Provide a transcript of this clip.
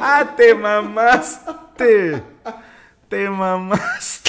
ah, te mamaste. Te mamaste.